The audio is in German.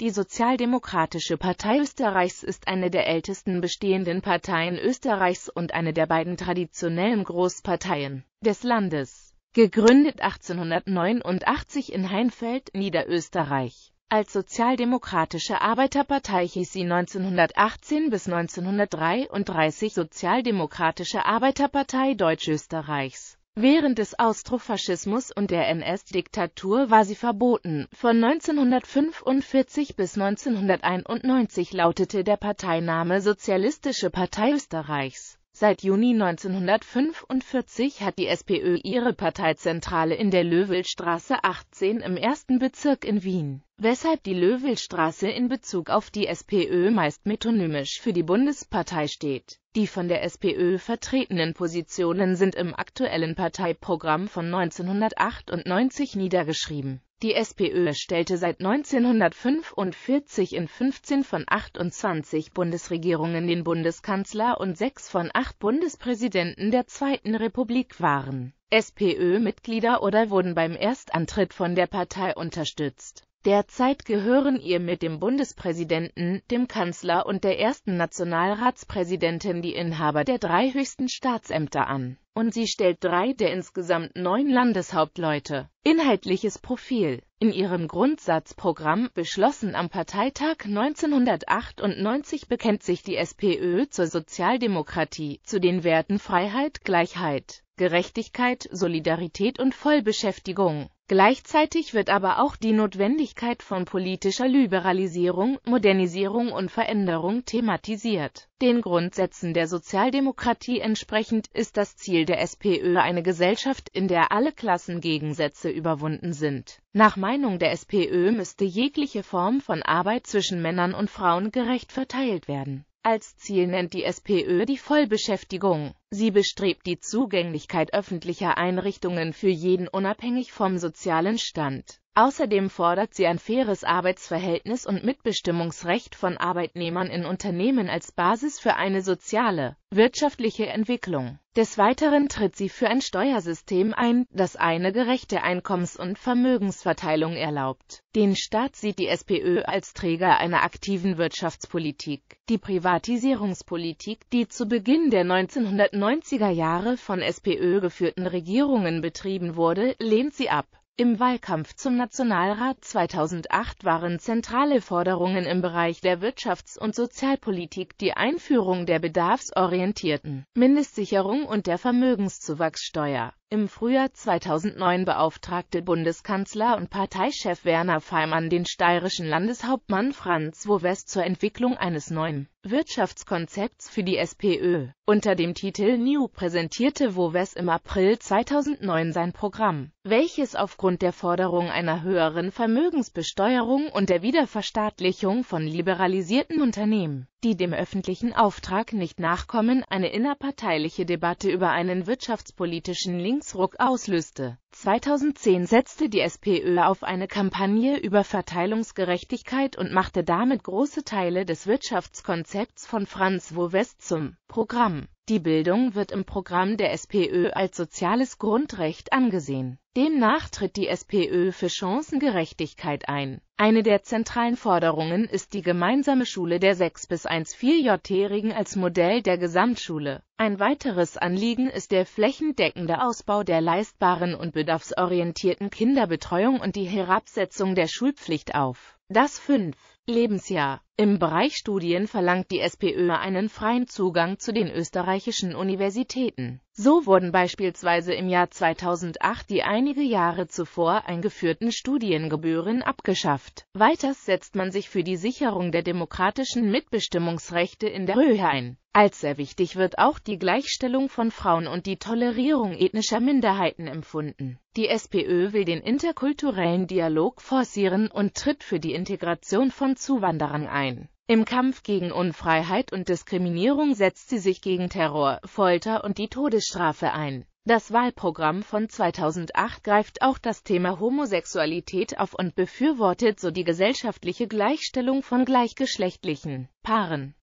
Die Sozialdemokratische Partei Österreichs ist eine der ältesten bestehenden Parteien Österreichs und eine der beiden traditionellen Großparteien des Landes. Gegründet 1889 in Heinfeld, Niederösterreich. Als Sozialdemokratische Arbeiterpartei hieß sie 1918 bis 1933 Sozialdemokratische Arbeiterpartei Deutschösterreichs. Während des Austrofaschismus und der NS-Diktatur war sie verboten. Von 1945 bis 1991 lautete der Parteiname Sozialistische Partei Österreichs Seit Juni 1945 hat die SPÖ ihre Parteizentrale in der Löwelstraße 18 im ersten Bezirk in Wien, weshalb die Löwelstraße in Bezug auf die SPÖ meist metonymisch für die Bundespartei steht. Die von der SPÖ vertretenen Positionen sind im aktuellen Parteiprogramm von 1998 niedergeschrieben die SPÖ stellte seit 1945 in 15 von 28 Bundesregierungen den Bundeskanzler und sechs von acht Bundespräsidenten der Zweiten Republik waren SPÖ-Mitglieder oder wurden beim Erstantritt von der Partei unterstützt Derzeit gehören ihr mit dem Bundespräsidenten, dem Kanzler und der ersten Nationalratspräsidentin die Inhaber der drei höchsten Staatsämter an. Und sie stellt drei der insgesamt neun Landeshauptleute. Inhaltliches Profil In ihrem Grundsatzprogramm, beschlossen am Parteitag 1998, bekennt sich die SPÖ zur Sozialdemokratie, zu den Werten Freiheit, Gleichheit, Gerechtigkeit, Solidarität und Vollbeschäftigung. Gleichzeitig wird aber auch die Notwendigkeit von politischer Liberalisierung, Modernisierung und Veränderung thematisiert. Den Grundsätzen der Sozialdemokratie entsprechend ist das Ziel der SPÖ eine Gesellschaft, in der alle Klassengegensätze überwunden sind. Nach Meinung der SPÖ müsste jegliche Form von Arbeit zwischen Männern und Frauen gerecht verteilt werden. Als Ziel nennt die SPÖ die Vollbeschäftigung. Sie bestrebt die Zugänglichkeit öffentlicher Einrichtungen für jeden unabhängig vom sozialen Stand. Außerdem fordert sie ein faires Arbeitsverhältnis und Mitbestimmungsrecht von Arbeitnehmern in Unternehmen als Basis für eine soziale, wirtschaftliche Entwicklung. Des Weiteren tritt sie für ein Steuersystem ein, das eine gerechte Einkommens- und Vermögensverteilung erlaubt. Den Staat sieht die SPÖ als Träger einer aktiven Wirtschaftspolitik. Die Privatisierungspolitik, die zu Beginn der 1990er Jahre von SPÖ geführten Regierungen betrieben wurde, lehnt sie ab. Im Wahlkampf zum Nationalrat 2008 waren zentrale Forderungen im Bereich der Wirtschafts- und Sozialpolitik die Einführung der bedarfsorientierten Mindestsicherung und der Vermögenszuwachssteuer im Frühjahr 2009 beauftragte Bundeskanzler und Parteichef Werner Faymann den steirischen Landeshauptmann Franz Wowest zur Entwicklung eines neuen Wirtschaftskonzepts für die SPÖ. Unter dem Titel New präsentierte Wowes im April 2009 sein Programm, welches aufgrund der Forderung einer höheren Vermögensbesteuerung und der Wiederverstaatlichung von liberalisierten Unternehmen die dem öffentlichen Auftrag nicht nachkommen, eine innerparteiliche Debatte über einen wirtschaftspolitischen Linksruck auslöste. 2010 setzte die SPÖ auf eine Kampagne über Verteilungsgerechtigkeit und machte damit große Teile des Wirtschaftskonzepts von Franz Wowest zum Programm. Die Bildung wird im Programm der SPÖ als soziales Grundrecht angesehen. Demnach tritt die SPÖ für Chancengerechtigkeit ein. Eine der zentralen Forderungen ist die gemeinsame Schule der 6- bis 1-4-Jährigen als Modell der Gesamtschule. Ein weiteres Anliegen ist der flächendeckende Ausbau der leistbaren und bedarfsorientierten Kinderbetreuung und die Herabsetzung der Schulpflicht auf das 5. Lebensjahr. Im Bereich Studien verlangt die SPÖ einen freien Zugang zu den österreichischen Universitäten. So wurden beispielsweise im Jahr 2008 die einige Jahre zuvor eingeführten Studiengebühren abgeschafft. Weiters setzt man sich für die Sicherung der demokratischen Mitbestimmungsrechte in der Höhe ein. Als sehr wichtig wird auch die Gleichstellung von Frauen und die Tolerierung ethnischer Minderheiten empfunden. Die SPÖ will den interkulturellen Dialog forcieren und tritt für die Integration von Zuwanderern ein. Im Kampf gegen Unfreiheit und Diskriminierung setzt sie sich gegen Terror, Folter und die Todesstrafe ein. Das Wahlprogramm von 2008 greift auch das Thema Homosexualität auf und befürwortet so die gesellschaftliche Gleichstellung von gleichgeschlechtlichen Paaren.